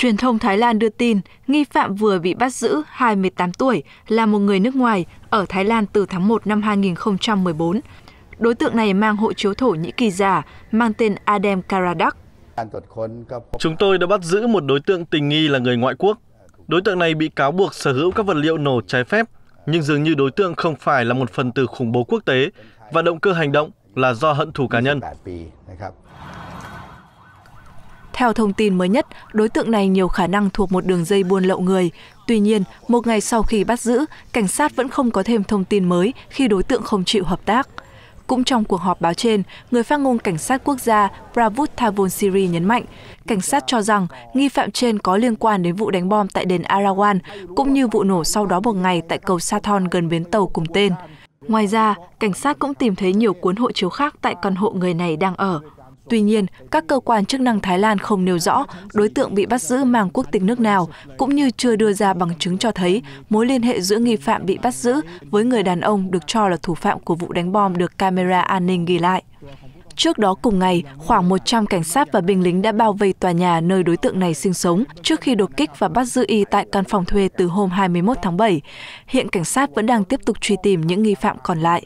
Truyền thông Thái Lan đưa tin, nghi phạm vừa bị bắt giữ 28 tuổi là một người nước ngoài ở Thái Lan từ tháng 1 năm 2014. Đối tượng này mang hộ chiếu Thổ Nhĩ Kỳ giả, mang tên Adem Karadak. Chúng tôi đã bắt giữ một đối tượng tình nghi là người ngoại quốc. Đối tượng này bị cáo buộc sở hữu các vật liệu nổ trái phép, nhưng dường như đối tượng không phải là một phần từ khủng bố quốc tế và động cơ hành động là do hận thù cá nhân. Theo thông tin mới nhất, đối tượng này nhiều khả năng thuộc một đường dây buôn lậu người. Tuy nhiên, một ngày sau khi bắt giữ, cảnh sát vẫn không có thêm thông tin mới khi đối tượng không chịu hợp tác. Cũng trong cuộc họp báo trên, người phát ngôn cảnh sát quốc gia Pravut Thavonsiri nhấn mạnh, cảnh sát cho rằng nghi phạm trên có liên quan đến vụ đánh bom tại đền Arawan, cũng như vụ nổ sau đó một ngày tại cầu Sathon gần bến tàu cùng tên. Ngoài ra, cảnh sát cũng tìm thấy nhiều cuốn hộ chiếu khác tại căn hộ người này đang ở. Tuy nhiên, các cơ quan chức năng Thái Lan không nêu rõ đối tượng bị bắt giữ mang quốc tịch nước nào, cũng như chưa đưa ra bằng chứng cho thấy mối liên hệ giữa nghi phạm bị bắt giữ với người đàn ông được cho là thủ phạm của vụ đánh bom được camera an ninh ghi lại. Trước đó cùng ngày, khoảng 100 cảnh sát và binh lính đã bao vây tòa nhà nơi đối tượng này sinh sống trước khi đột kích và bắt giữ y tại căn phòng thuê từ hôm 21 tháng 7. Hiện cảnh sát vẫn đang tiếp tục truy tìm những nghi phạm còn lại.